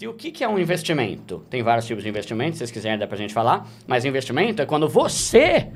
E o que, que é um investimento? Tem vários tipos de investimento, se vocês quiserem dá para a gente falar, mas investimento é quando você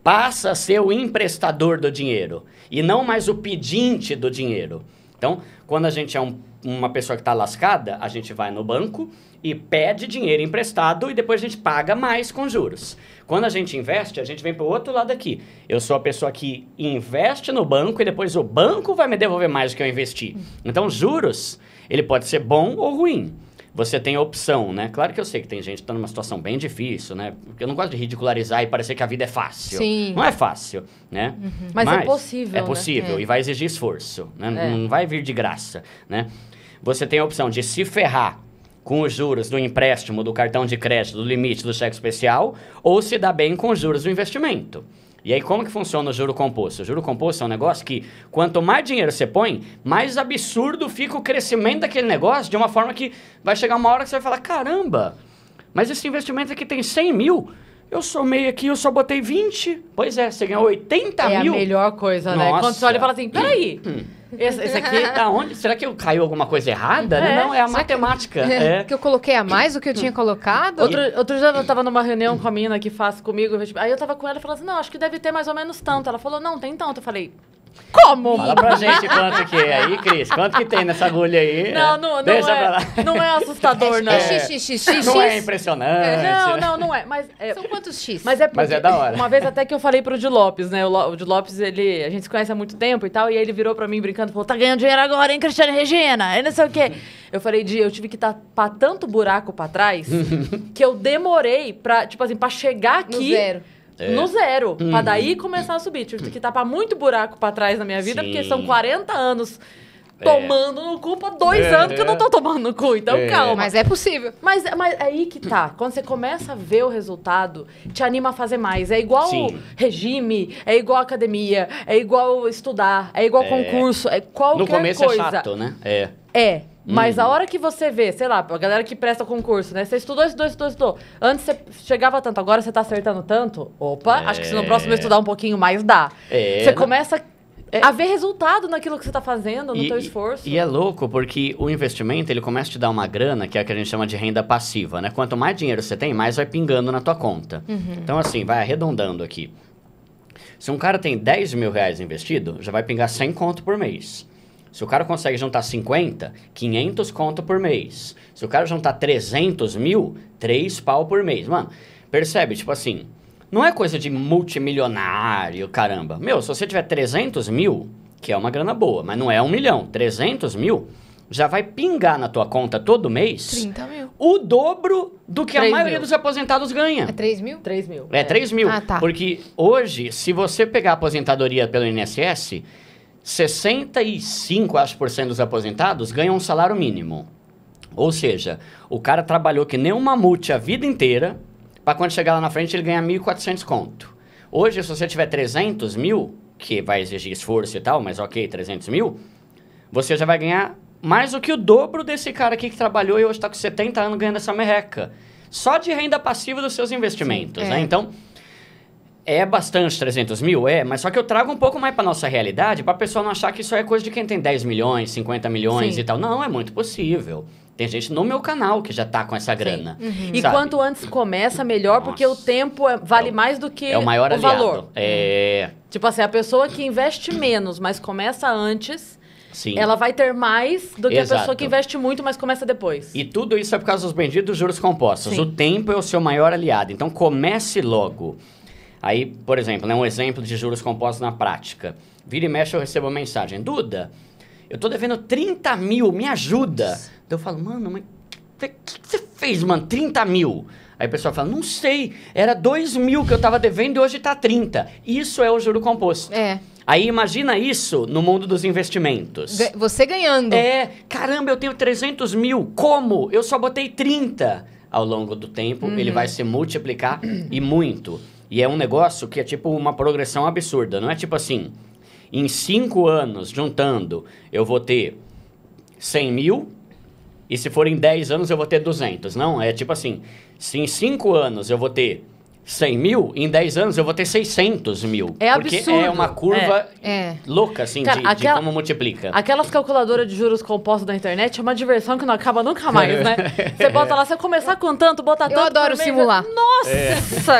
passa a ser o emprestador do dinheiro e não mais o pedinte do dinheiro. Então, quando a gente é um, uma pessoa que está lascada, a gente vai no banco e pede dinheiro emprestado e depois a gente paga mais com juros. Quando a gente investe, a gente vem para o outro lado aqui. Eu sou a pessoa que investe no banco e depois o banco vai me devolver mais do que eu investi. Então, juros, ele pode ser bom ou ruim você tem opção, né? Claro que eu sei que tem gente que tá numa situação bem difícil, né? Porque eu não gosto de ridicularizar e parecer que a vida é fácil. Sim. Não é fácil, né? Uhum. Mas, é Mas, é possível. É né? possível né? e vai exigir esforço, né? É. Não vai vir de graça, né? Você tem a opção de se ferrar com os juros do empréstimo, do cartão de crédito, do limite, do cheque especial, ou se dá bem com os juros do investimento. E aí, como que funciona o juro composto? O juro composto é um negócio que, quanto mais dinheiro você põe, mais absurdo fica o crescimento daquele negócio, de uma forma que vai chegar uma hora que você vai falar, caramba, mas esse investimento aqui tem 100 mil, eu somei aqui, eu só botei 20. Pois é, você ganhou 80 é mil. É a melhor coisa, Nossa. né? Quando você olha e fala assim, peraí... Hum. hum. Esse, esse aqui, tá onde? Será que eu caiu alguma coisa errada? É, não, é a matemática. Que, é, é. que eu coloquei a mais do que eu tinha colocado? Outro, outro dia eu tava numa reunião com a menina que faz comigo. Aí eu tava com ela e falei assim: não, acho que deve ter mais ou menos tanto. Ela falou: não, tem tanto. Eu falei: como? Fala pra gente quanto que é aí, Cris. Quanto que tem nessa agulha aí? Não, não, não Deixa é. lá. Não é assustador, não. É, x, x, x, não é impressionante. É, não, não, não é. Mas, é, São quantos X? Mas é, porque, mas é da hora. Uma vez até que eu falei pro Di Lopes, né? O Di Lopes, ele, a gente se conhece há muito tempo e tal, e aí ele virou pra mim brincando, falou, tá ganhando dinheiro agora, hein, Cristiane Regina? É não sei o quê. Eu falei, Di, eu tive que tapar pra tanto buraco pra trás que eu demorei pra, tipo assim, pra chegar aqui... No zero é. No zero. Uhum. Pra daí uhum. começar a subir. Tive que tapar muito buraco para trás na minha vida, Sim. porque são 40 anos é. tomando no cu por dois é. anos que eu não tô tomando no cu. Então, é. calma. Mas é possível. Mas, mas aí que tá. Quando você começa a ver o resultado, te anima a fazer mais. É igual Sim. regime, é igual academia, é igual estudar, é igual concurso, é qualquer coisa. No começo coisa. é chato, né? É. É. Mas uhum. a hora que você vê, sei lá, a galera que presta concurso, né? Você estudou, estudou, estudou, estudou. Antes você chegava tanto, agora você tá acertando tanto. Opa, é... acho que se no próximo eu estudar um pouquinho mais, dá. É, você começa a é, resultado naquilo que você está fazendo, no e, teu esforço. E é louco, porque o investimento, ele começa a te dar uma grana, que é a que a gente chama de renda passiva, né? Quanto mais dinheiro você tem, mais vai pingando na tua conta. Uhum. Então, assim, vai arredondando aqui. Se um cara tem 10 mil reais investido, já vai pingar 100 conto por mês. Se o cara consegue juntar 50, 500 conto por mês. Se o cara juntar 300 mil, 3 pau por mês. Mano, percebe? Tipo assim, não é coisa de multimilionário, caramba. Meu, se você tiver 300 mil, que é uma grana boa, mas não é um milhão, 300 mil já vai pingar na tua conta todo mês 30 mil. o dobro do que a maioria mil. dos aposentados ganha. É 3 mil? 3 mil. É, 3 mil. Ah, tá. Porque hoje, se você pegar a aposentadoria pelo INSS, 65, acho, por cento dos aposentados ganham um salário mínimo. Ou seja, o cara trabalhou que nem uma mamute a vida inteira, para quando chegar lá na frente ele ganhar 1.400 conto. Hoje, se você tiver 300 mil, que vai exigir esforço e tal, mas ok, 300 mil, você já vai ganhar mais do que o dobro desse cara aqui que trabalhou e hoje está com 70 anos ganhando essa merreca. Só de renda passiva dos seus investimentos, Sim, né? É. Então, é bastante 300 mil, é, mas só que eu trago um pouco mais para nossa realidade, para a pessoa não achar que isso é coisa de quem tem 10 milhões, 50 milhões Sim. e tal. Não, é muito possível. Tem gente no meu canal que já tá com essa grana. Uhum. E quanto antes começa, melhor, Nossa. porque o tempo é, vale é mais do que é o, maior o aliado. valor. É. Uhum. Tipo assim, a pessoa que investe menos, mas começa antes. Sim. Ela vai ter mais do que Exato. a pessoa que investe muito, mas começa depois. E tudo isso é por causa dos benditos juros compostos. Sim. O tempo é o seu maior aliado. Então comece logo. Aí, por exemplo, né, um exemplo de juros compostos na prática. Vira e mexe, eu recebo uma mensagem. Duda, eu tô devendo 30 mil, me ajuda. Então eu falo, mano, mas o que, que você fez, mano? 30 mil. Aí o pessoal fala, não sei, era 2 mil que eu tava devendo e hoje tá 30. Isso é o juro composto. É. Aí imagina isso no mundo dos investimentos. Você ganhando. É, caramba, eu tenho 300 mil, como? Eu só botei 30. Ao longo do tempo, uhum. ele vai se multiplicar e muito. E é um negócio que é tipo uma progressão absurda. Não é tipo assim, em cinco anos, juntando, eu vou ter 100 mil, e se for em 10 anos eu vou ter 200. Não, é tipo assim, se em cinco anos eu vou ter 100 mil, em 10 anos eu vou ter 600 mil. É porque é absurdo. Porque é uma curva é, é. louca, assim, Cara, de, de, como multiplica. Aquelas calculadoras de juros compostos da internet é uma diversão que não acaba nunca mais, né? Você bota lá, você começar com tanto, bota eu tanto. Eu adoro simular. Nossa,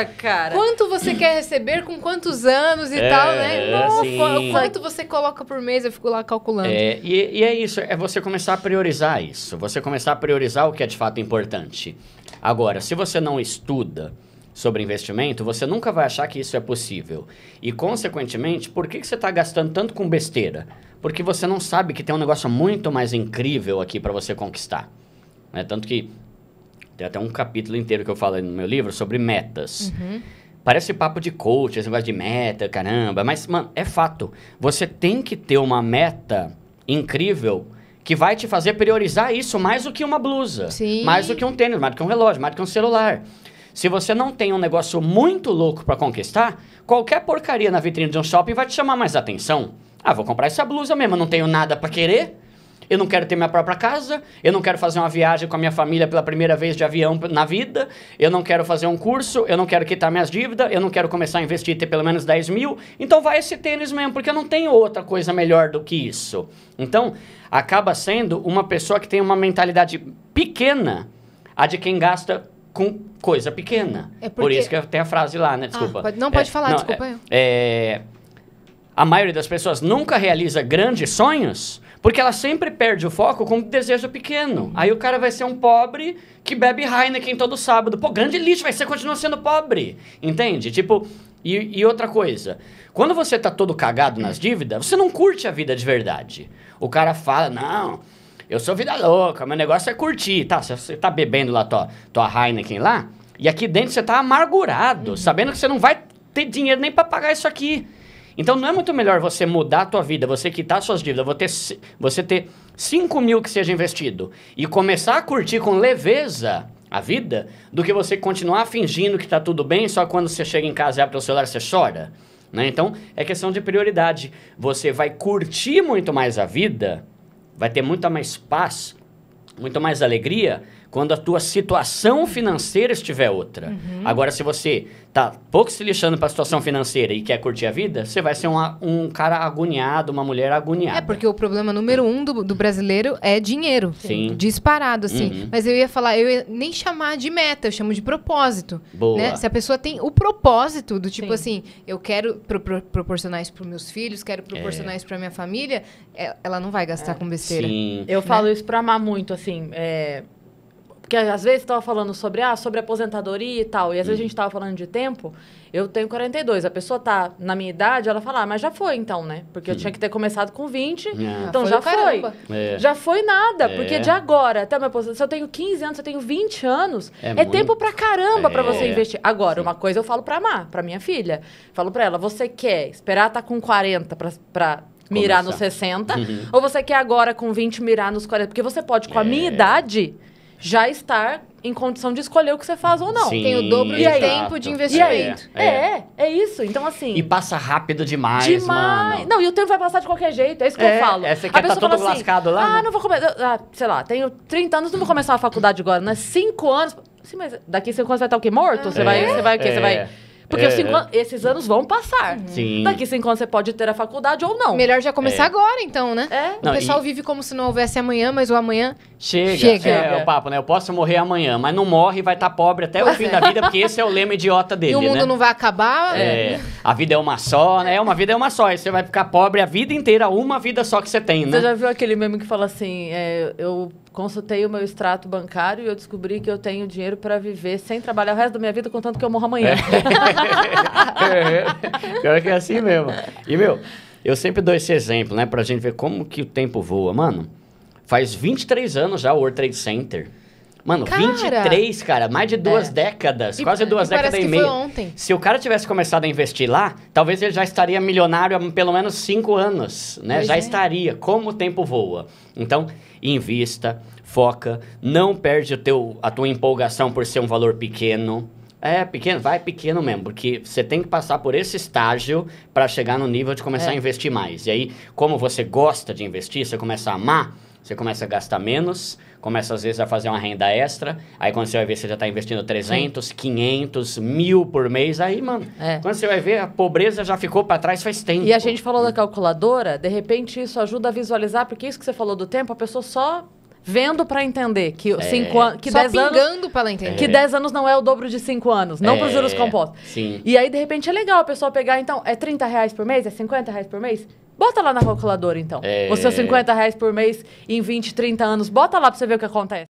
é. cara. Quanto você quer receber, com quantos anos e é, tal, né? Nossa, assim. quanto você coloca por mês, eu fico lá calculando. É, e, e é isso, é você começar a priorizar isso. Você começar a priorizar o que é de fato importante. Agora, se você não estuda sobre investimento, você nunca vai achar que isso é possível. E, consequentemente, por que, que você está gastando tanto com besteira? Porque você não sabe que tem um negócio muito mais incrível aqui para você conquistar. Né? Tanto que tem até um capítulo inteiro que eu falo no meu livro sobre metas. Uhum. Parece papo de coach, esse negócio de meta, caramba. Mas, mano, é fato. Você tem que ter uma meta incrível que vai te fazer priorizar isso mais do que uma blusa, Sim. mais do que um tênis, mais do que um relógio, mais do que um celular. Se você não tem um negócio muito louco para conquistar, qualquer porcaria na vitrine de um shopping vai te chamar mais atenção. Ah, vou comprar essa blusa mesmo, não tenho nada para querer. Eu não quero ter minha própria casa, eu não quero fazer uma viagem com a minha família pela primeira vez de avião na vida, eu não quero fazer um curso, eu não quero quitar minhas dívidas, eu não quero começar a investir e ter pelo menos 10 mil. Então vai esse tênis mesmo, porque eu não tenho outra coisa melhor do que isso. Então, acaba sendo uma pessoa que tem uma mentalidade pequena a de quem gasta com coisa pequena. É porque... Por isso que até a frase lá, né? Ah, desculpa. Ah, pode, não, pode é, falar, não, desculpa. É, é, a maioria das pessoas nunca realiza grandes sonhos porque ela sempre perde o foco com um desejo pequeno. Aí o cara vai ser um pobre que bebe Heineken todo sábado. Pô, grande lixo, vai ser continua sendo pobre. Entende? Tipo, e, e, outra coisa, quando você tá todo cagado nas dívidas, você não curte a vida de verdade. O cara fala, não, eu sou vida louca, meu negócio é curtir, tá? Você tá bebendo lá tua, tua Heineken lá, e aqui dentro você tá amargurado, uhum. sabendo que você não vai ter dinheiro nem para pagar isso aqui. Então não é muito melhor você mudar a tua vida, você quitar suas dívidas, você ter, 5 mil que seja investido e começar a curtir com leveza a vida, do que você continuar fingindo que tá tudo bem, só quando você chega em casa e abre o celular você chora. Né? Então é questão de prioridade. Você vai curtir muito mais a vida vai ter muita mais paz, muito mais alegria quando a tua situação financeira estiver outra. Uhum. Agora, se você tá pouco se lixando para a situação financeira e quer curtir a vida, você vai ser uma, um cara agoniado, uma mulher agoniada. É, porque o problema número um do, do brasileiro é dinheiro. Sim. Disparado, assim. Uhum. Mas eu ia falar, eu ia nem chamar de meta, eu chamo de propósito. Boa. Né? Se a pessoa tem o propósito do tipo Sim. assim, eu quero pro, pro, proporcionar isso para meus filhos, quero é. proporcionar é. isso para minha família, é, ela não vai gastar é. com besteira. Sim. Eu né? falo isso para amar muito, assim. É porque às vezes estava falando sobre, ah, sobre aposentadoria e tal, e às hum. vezes a hum. gente estava falando de tempo. Eu tenho 42, a pessoa tá na minha idade, ela fala, ah, mas já foi então, né? Porque eu tinha que ter começado com 20, ah, é. então foi já foi. É. Já foi nada, é. porque de agora até minha aposentadoria, se eu tenho 15 anos, se eu tenho 20 anos, é, é muito... tempo pra caramba é. pra você investir. Agora, Sim. uma coisa eu falo pra Mar pra minha filha. Falo pra ela, você quer esperar tá com 40 pra, pra mirar nos 60, uhum. ou você quer agora com 20 mirar nos 40? Porque você pode, com a minha é. idade já estar em condição de escolher o que você faz ou não. Sim, tem o dobro de tempo de investimento. É é. é, é, isso. Então, assim. E passa rápido demais. Demais. Mano. Não, e o tempo vai passar de qualquer jeito. É isso que é, eu falo. É, você quer estar tá todo assim, lascado lá? Ah, né? não vou começar. Ah, sei lá, tenho 30 anos, não vou começar a faculdade agora, né? Cinco anos. Sim, mas daqui cinco anos vai estar o quê? Morto? Ah. Você vai, você vai o quê? É, você vai. É. Porque é. cinco, assim, esses anos vão passar. Uhum. Sim. Daqui cinco anos você pode ter a faculdade ou não. Melhor já começar é. agora, então, né? É. O não, pessoal e... vive como se não houvesse amanhã, mas o amanhã chega. chega. É, é o papo, né? Eu posso morrer amanhã, mas não morre e vai estar tá pobre até o fim é. da vida, porque esse é o lema idiota dele, E o mundo né? não vai acabar. É. A vida é uma só, né? É uma vida é uma só. E você vai ficar pobre a vida inteira, uma vida só que você tem, né? Você já viu aquele meme que fala assim, eu consultei o meu extrato bancário e eu descobri que eu tenho dinheiro para viver sem trabalhar o resto da minha vida, contanto que eu morro amanhã. pior que é assim mesmo. E, meu, eu sempre dou esse exemplo, né? Pra gente ver como que o tempo voa. Mano, faz 23 anos já o World Trade Center. Mano, cara, 23, cara, mais de duas é. décadas, e, quase duas e décadas e meia. Foi ontem. Se o cara tivesse começado a investir lá, talvez ele já estaria milionário há pelo menos cinco anos, né? Pois já é. estaria. Como o tempo voa. Então, invista, foca, não perde o teu, a tua empolgação por ser um valor pequeno. É, pequeno, vai pequeno mesmo, porque você tem que passar por esse estágio para chegar no nível de começar é. a investir mais. E aí, como você gosta de investir, você começa a amar, você começa a gastar menos, começa às vezes a fazer uma renda extra, aí quando você vai ver, você já está investindo 300, Sim. 500, mil por mês, aí, mano, é. quando você vai ver, a pobreza já ficou para trás faz tempo. E a gente falou da calculadora, de repente isso ajuda a visualizar, porque isso que você falou do tempo, a pessoa só vendo para entender que é. cinco an que dez anos entender. que 10 anos não é o dobro de 5 anos, não é. para juros compostos. Sim. E aí de repente é legal a pessoa pegar então, é 30 reais por mês, é 50 reais por mês? Bota lá na calculadora então. É. Os seus 50 reais por mês em 20, 30 anos, bota lá pra você ver o que acontece.